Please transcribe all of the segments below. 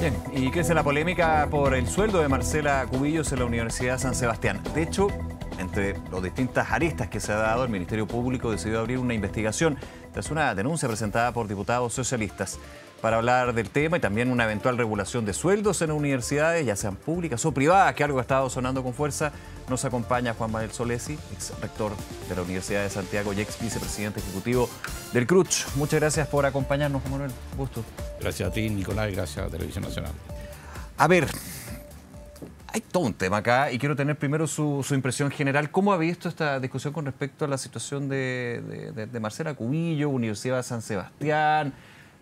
Bien, y es la polémica por el sueldo de Marcela Cubillos en la Universidad San Sebastián. De hecho, entre las distintas aristas que se ha dado, el Ministerio Público decidió abrir una investigación tras una denuncia presentada por diputados socialistas para hablar del tema y también una eventual regulación de sueldos en universidades, ya sean públicas o privadas, que algo ha estado sonando con fuerza. Nos acompaña Juan Manuel Solesi, ex rector de la Universidad de Santiago y ex vicepresidente ejecutivo del CRUCH. Muchas gracias por acompañarnos, Juan Manuel. Gusto. Gracias a ti, Nicolás, y gracias a Televisión Nacional. A ver, hay todo un tema acá y quiero tener primero su, impresión general. ¿Cómo ha visto esta discusión con respecto a la situación de, de Marcela Cubillo, Universidad de San Sebastián?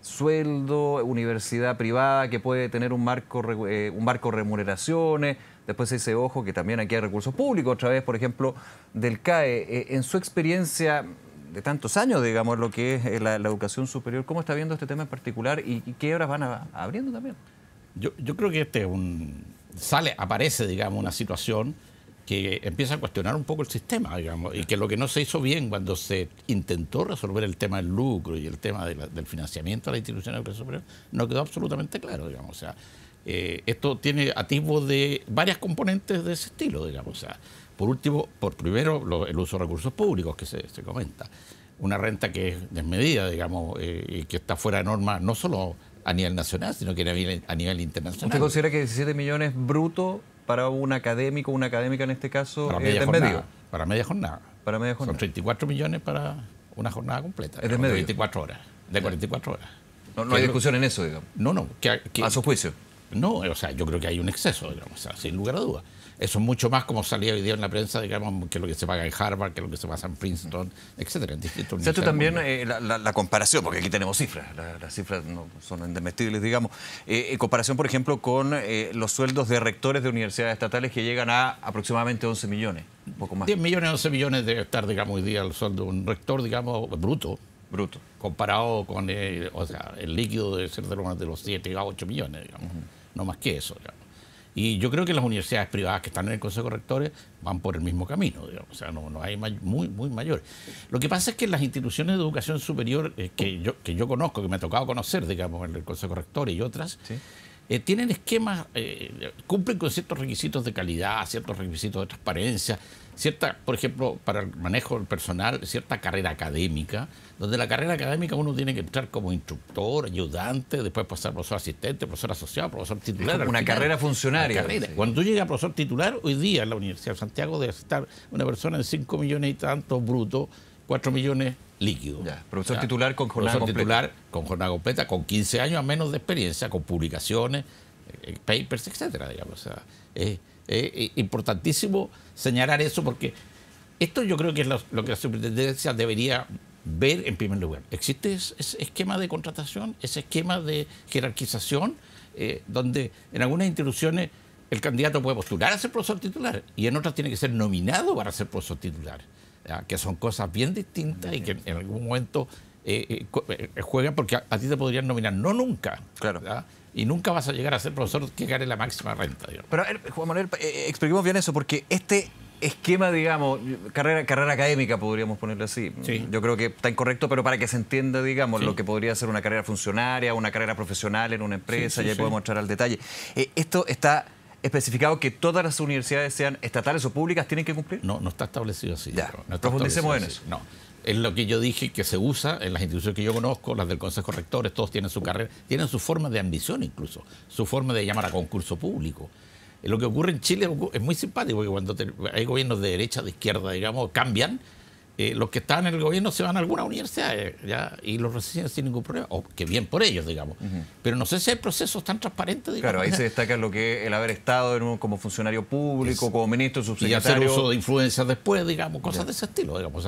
sueldo, universidad privada que puede tener un marco, eh, un marco remuneraciones. Después se dice, ojo, que también aquí hay recursos públicos, otra vez, por ejemplo, del CAE. Eh, en su experiencia de tantos años, digamos, lo que es eh, la, educación superior, ¿cómo está viendo este tema en particular y, qué horas van abriendo también? Yo, yo creo que este es un, sale, aparece, digamos, una situación que empieza a cuestionar un poco el sistema, digamos, y que lo que no se hizo bien cuando se intentó resolver el tema del lucro y el tema del financiamiento a la institución de superior, no quedó absolutamente claro, digamos. O sea, eh, esto tiene atisbo de varias componentes de ese estilo, digamos. O sea, por último, por primero, el uso de recursos públicos que se, comenta. Una renta que es desmedida, digamos, eh, y que está fuera de norma, no solo a nivel nacional, sino que a nivel, a nivel internacional. ¿Usted considera que 17 millones brutos para un académico, una académica en este caso, para eh, media, jornada, para media jornada. Son 34 millones para una jornada completa. de 24 horas. De 44 horas. No, hay discusión en eso, digamos. No, no. a su juicio. No, o sea, yo creo que hay un exceso, digamos, sin lugar a dudas. Eso es mucho más como salía hoy día en la prensa, digamos, que lo que se paga en Harvard, que lo que se pasa en Princeton, etcétera. En distintos también eh, la, comparación, porque aquí tenemos cifras, las cifras no son indemestibles, digamos. en eh, eh, comparación, por ejemplo, con los sueldos de rectores de universidades estatales que llegan a aproximadamente 11 millones, un poco más. 10 millones, 11 millones de estar, digamos, hoy día el sueldo de un rector, digamos, bruto. Bruto. Comparado con, o sea, el líquido de ser de los 7 a 8 millones, digamos no más que eso. Y yo creo que las universidades privadas que están en el Consejo de van por el mismo camino, digamos. o sea, no, no hay muy, muy mayor. Lo que pasa es que las instituciones de educación superior eh, que, yo, que yo conozco, que me ha tocado conocer, digamos, en el Consejo de y otras, eh, tienen esquemas, eh, cumplen con ciertos requisitos de calidad, ciertos requisitos de transparencia, cierta, por ejemplo, para el manejo del personal, cierta carrera académica, donde la carrera académica uno tiene que entrar como instructor, ayudante, después pasar profesor asistente, profesor asociado, profesor titular. una carrera funcionaria. Cuando tú llegas a profesor titular, hoy día en la Universidad de Santiago debe estar una persona en 5 millones y tantos brutos, 4 millones líquidos. profesor titular con jornada profesor titular con jornada completa, con 15 años a menos de experiencia, con publicaciones, eh, eh, papers, etcétera, digamos. sea, es, importantísimo señalar eso porque esto yo creo que es lo, que la superintendencia debería ver en primer lugar. ¿Existe ese esquema de contratación, ese esquema de jerarquización, eh, donde en algunas instituciones el candidato puede postular a ser profesor titular y en otras tiene que ser nominado para ser profesor titular? que son cosas bien distintas y que en algún momento eh, eh, eh, juegan porque a, ti te podrían nominar, no nunca. Claro. y nunca vas a llegar a ser profesor que gane la máxima renta. Pero Juan Manuel, expliquemos bien eso, porque este esquema, digamos, carrera, carrera académica, podríamos ponerlo así. Mm, yo creo que está incorrecto, pero para que se entienda, digamos, lo que podría ser una carrera funcionaria, una carrera profesional en una empresa, ya puedo mostrar al detalle. esto está especificado que todas las universidades sean estatales o públicas tienen que cumplir? No, no está establecido así. Ya, profundicemos en eso. No, es lo que yo dije que se usa en las instituciones que yo conozco, las del Consejo de Rectores, todos tienen su carrera, tienen su forma de ambición incluso, su forma de llamar a concurso público. Eh, lo que ocurre en Chile es muy simpático, porque cuando hay gobiernos de derecha, de izquierda, digamos, cambian, eh, los que están en el gobierno se van a alguna universidad eh, ¿ya? y los reciben sin ningún problema, o que bien por ellos, digamos. Pero no sé si el proceso es tan transparente Claro, ahí se destaca lo que el haber estado como funcionario público, como ministro, subsecretario. Y hacer uso de influencias después, digamos, cosas de ese estilo, digamos.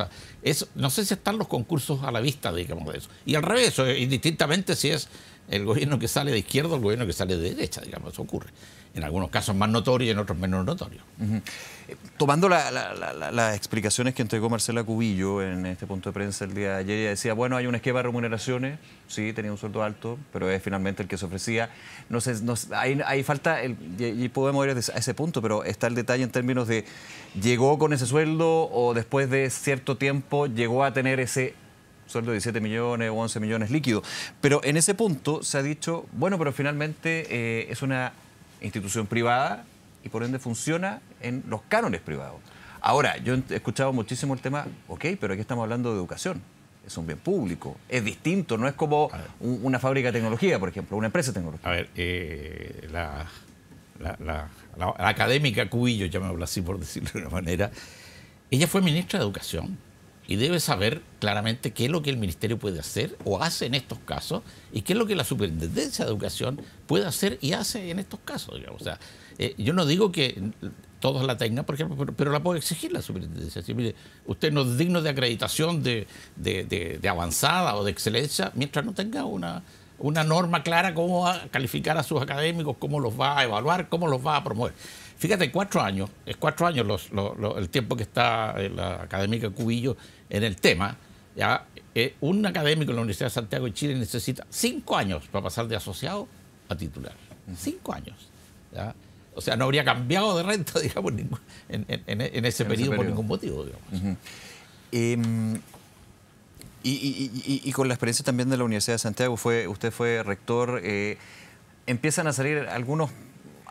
no sé si están los concursos a la vista, digamos, de eso. Y al revés, eh, indistintamente si es el gobierno que sale de izquierda o el gobierno que sale de derecha, digamos, eso ocurre. En algunos casos más notorio y en otros menos notorio. Eh, tomando las explicaciones que entregó Marcela Cubillo en este punto de prensa el día de ayer, decía, bueno, hay un esquema de remuneraciones, sí, tenía un sueldo alto, pero es finalmente el que se ofrecía. No sé, ahí, falta, y, y, podemos ir a ese punto, pero está el detalle en términos de, ¿llegó con ese sueldo o después de cierto tiempo llegó a tener ese sueldo de 17 millones o 11 millones líquido... Pero en ese punto se ha dicho, bueno, pero finalmente eh, es una institución privada y por ende funciona en los cánones privados. Ahora, yo he escuchado muchísimo el tema, ok, pero aquí estamos hablando de educación, es un bien público, es distinto, no es como una fábrica de tecnología, por ejemplo, una empresa de tecnología. A ver, eh, la, académica la, la, académica Cubillo, así por decirlo de una manera, ella fue ministra de Educación y debe saber claramente qué es lo que el Ministerio puede hacer o hace en estos casos y qué es lo que la Superintendencia de Educación puede hacer y hace en estos casos. O sea, eh, yo no digo que todos la tengan, por ejemplo, pero, la puede exigir la Superintendencia. mire, usted no es digno de acreditación de avanzada o de excelencia mientras no tenga una una norma clara cómo va a calificar a sus académicos, cómo los va a evaluar, cómo los va a promover. Fíjate, cuatro años, es cuatro años el tiempo que está eh, la académica Cubillo en el tema. Ya, eh, un académico en la Universidad de Santiago de Chile necesita cinco años para pasar de asociado a titular. Cinco años. O sea, no habría cambiado de renta, digamos, en, ese, periodo, por ningún motivo, digamos. Y, con la experiencia también de la Universidad de Santiago, fue, usted fue rector, eh, empiezan a salir algunos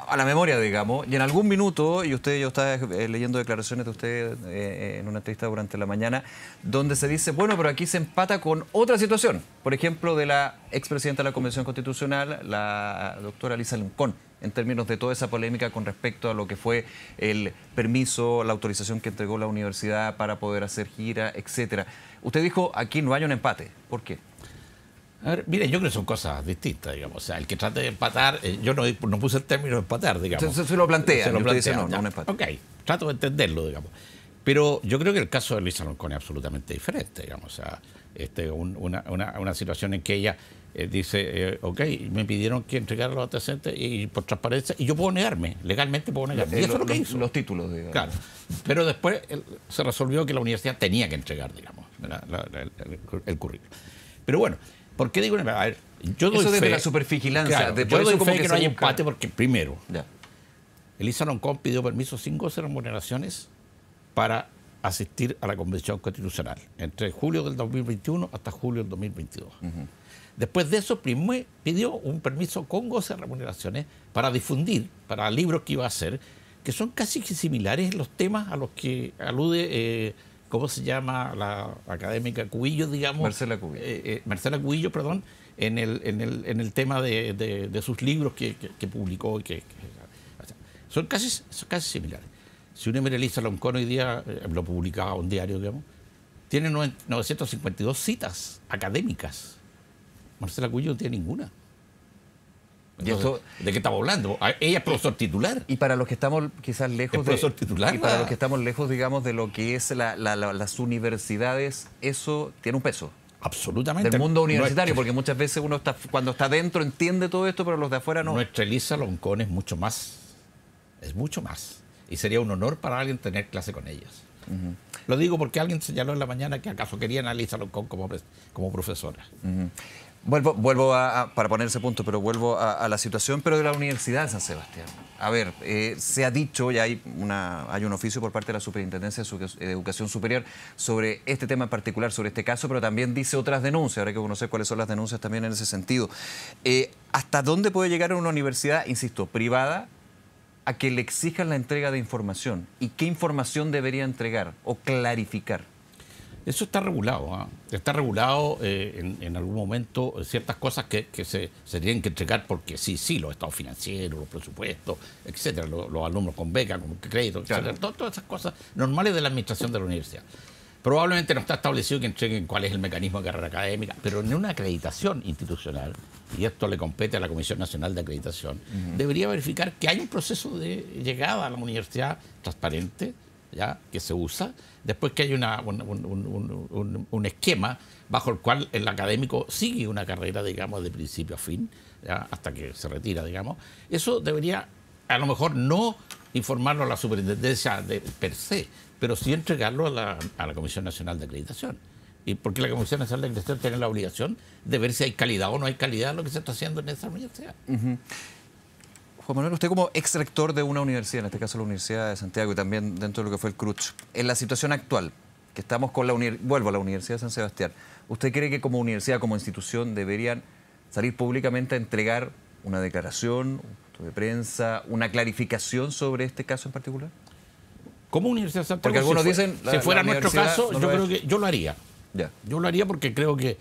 a la memoria, digamos, y en algún minuto, y usted, yo estaba eh, leyendo declaraciones de usted eh, eh, en una entrevista durante la mañana, donde se dice, bueno, pero aquí se empata con otra situación, por ejemplo, de la expresidenta de la Convención Constitucional, la doctora Lisa lincón en términos de toda esa polémica con respecto a lo que fue el permiso, la autorización que entregó la universidad para poder hacer gira, etcétera. Usted dijo, aquí no hay un empate. ¿Por qué? A mire, yo creo que son cosas distintas, digamos. O sea, el que trate de empatar, eh, yo no, puse el término empatar, digamos. se lo plantea, se lo Dice, no, no, empate. Ok, trato de entenderlo, digamos. Pero yo creo que el caso de Luisa Roncón es absolutamente diferente, digamos. O sea, este, una, una, situación en que ella eh, dice, eh, ok, me pidieron que entregara los antecedentes y, por transparencia, y yo puedo negarme, legalmente puedo negarme. Y eso es lo que hizo. Los títulos, Claro. Pero después se resolvió que la universidad tenía que entregar, digamos, el, el currículum. Pero bueno, ¿Por qué digo? A ver, yo doy eso la supervigilancia. que, no hay empate porque, primero, Elisa Roncón pidió permiso sin goce de remuneraciones para asistir a la Convención Constitucional, entre julio del 2021 hasta julio del 2022. Después de eso, primero pidió un permiso con goce de remuneraciones para difundir, para libros que iba a hacer, que son casi similares los temas a los que alude eh, ¿cómo se llama la académica Cuillo, digamos? Marcela Cuillo, eh, eh, Marcela perdón, en el, en el, tema de, sus libros que, que, publicó. Que, son, casi, casi similares. Si uno mira Loncón hoy día, eh, lo publicaba un diario, digamos, tiene 952 citas académicas. Marcela Cuillo no tiene ninguna. ¿De qué estamos hablando? Ah, ella es profesor titular. Y para los que estamos quizás lejos... ¿Es profesor de, titular. Y para los que ah. estamos lejos, digamos, de lo que es las universidades, eso tiene un peso. Absolutamente. Del mundo universitario, porque muchas veces uno está, cuando está dentro entiende todo esto, pero los de afuera no. Nuestra Elisa Loncón es mucho más. Es mucho más. Y sería un honor para alguien tener clase con ellas. Lo digo porque alguien señaló en la mañana que acaso querían a Elisa Loncón como, como profesora. Vuelvo, vuelvo a, para poner ese punto, pero vuelvo a, la situación, pero de la Universidad de San Sebastián. A ver, eh, se ha dicho, ya hay, una, hay un oficio por parte de la Superintendencia de Educación Superior sobre este tema en particular, sobre este caso, pero también dice otras denuncias. Habrá que conocer cuáles son las denuncias también en ese sentido. Eh, ¿Hasta dónde puede llegar una universidad, insisto, privada, a que le exijan la entrega de información? ¿Y qué información debería entregar o clarificar? Eso está regulado. ¿ah? Está regulado eh, en, algún momento eh, ciertas cosas que, se, tienen que entregar porque sí, sí, los estados financieros, los presupuestos, etcétera, los, alumnos con beca con crédito, etcétera. todas esas cosas normales de la administración de la universidad. Probablemente no está establecido que entreguen cuál es el mecanismo de carrera académica, pero en una acreditación institucional, y esto le compete a la Comisión Nacional de Acreditación, debería verificar que hay un proceso de llegada a la universidad transparente, que se usa, después que hay una, un, esquema bajo el cual el académico sigue una carrera, digamos, de principio a fin, hasta que se retira, digamos, eso debería a lo mejor no informarlo a la superintendencia de, per se, pero sí entregarlo a la, Comisión Nacional de Acreditación. Y porque la Comisión Nacional de Acreditación tiene la obligación de ver si hay calidad o no hay calidad en lo que se está haciendo en esa universidad como usted como ex rector de una universidad, en este caso la Universidad de Santiago y también dentro de lo que fue el CRUCH, en la situación actual, que estamos con la universidad, vuelvo a la Universidad de San Sebastián, ¿usted cree que como universidad, como institución, deberían salir públicamente a entregar una declaración, un de prensa, una clarificación sobre este caso en particular? Como Universidad de Santiago, Porque algunos si dicen, si fuera nuestro caso, yo creo que yo lo haría. Yo lo haría porque creo que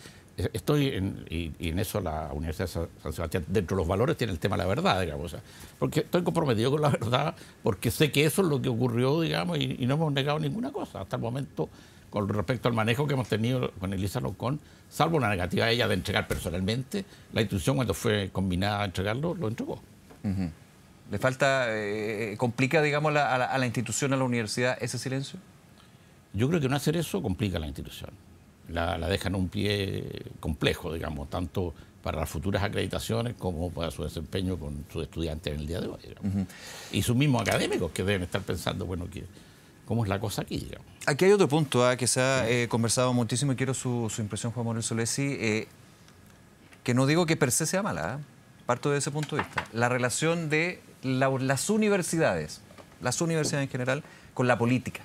estoy en, y, en eso la Universidad de San Sebastián, dentro de los valores tiene el tema de la verdad, digamos, porque estoy comprometido con la verdad, porque sé que eso es lo que ocurrió, digamos, y, no hemos negado ninguna cosa hasta el momento con respecto al manejo que hemos tenido con Elisa Locón, salvo la negativa de ella de entregar personalmente, la institución cuando fue combinada a entregarlo, lo entregó. ¿Le falta, eh, complica, digamos, a, la, a la institución, a la universidad ese silencio? Yo creo que no hacer eso complica la institución la, dejan un pie complejo, digamos, tanto para las futuras acreditaciones como para su desempeño con sus estudiantes en el día de hoy. Y sus mismos académicos que deben estar pensando, bueno, qué ¿cómo es la cosa aquí? Aquí hay otro punto ah, que se ha eh, conversado muchísimo y quiero su, impresión, Juan Manuel Solesi, eh, que no digo que per se sea mala, ah, parto de ese punto de vista. La relación de las universidades, las universidades en general, con la política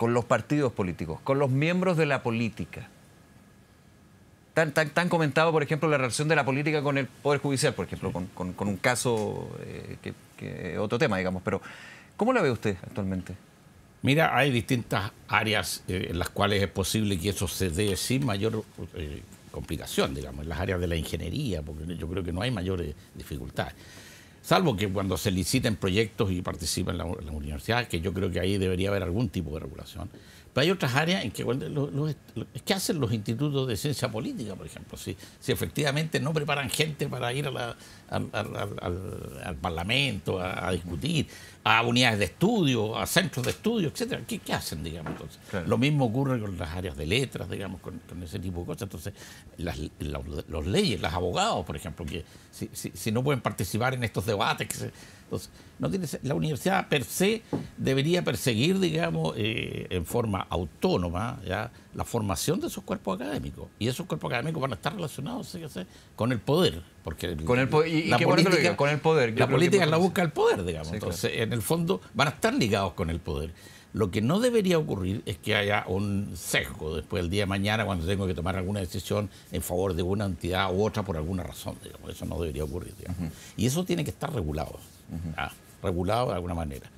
con los partidos políticos, con los miembros de la política. Tan, tan, tan comentado, por ejemplo, la relación de la política con el Poder Judicial, por ejemplo, con, un caso eh, que, que otro tema, digamos. Pero, ¿cómo la ve usted actualmente? Mira, hay distintas áreas eh, en las cuales es posible que eso se dé sin mayor eh, complicación, digamos, en las áreas de la ingeniería, porque yo creo que no hay mayores dificultades. Salvo que cuando se liciten proyectos y participen las la universidades, que yo creo que ahí debería haber algún tipo de regulación. Pero hay otras áreas en que ¿qué hacen los institutos de ciencia política, por ejemplo? Si, si efectivamente no preparan gente para ir al, Parlamento a, discutir, a unidades de estudio, a centros de estudio, etcétera, ¿qué, qué hacen, digamos? Entonces? Lo mismo ocurre con las áreas de letras, digamos, con, ese tipo de cosas. Entonces, las, los, leyes, los abogados, por ejemplo, que si, si no pueden participar en estos debates que se entonces, no tiene, la universidad per se debería perseguir, digamos, eh, en forma autónoma ¿ya? la formación de esos cuerpos académicos. Y esos cuerpos académicos van a estar relacionados con el poder. Porque con la política, con el poder. La política es la busca del poder, digamos. Entonces, en el fondo, van a estar ligados con el poder. Lo que no debería ocurrir es que haya un sesgo después del día de mañana cuando tengo que tomar alguna decisión en favor de una entidad u otra por alguna razón. Eso no debería ocurrir. Y eso tiene que estar regulado, ah, regulado de alguna manera.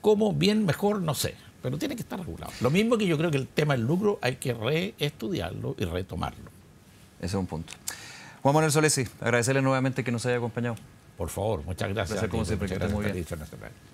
¿Cómo? Bien, mejor, no sé, pero tiene que estar regulado. Lo mismo que yo creo que el tema del lucro hay que reestudiarlo y retomarlo. Ese es un punto. Juan Manuel Solesi, agradecerle nuevamente que nos haya acompañado. Por favor, muchas gracias. gracias como siempre,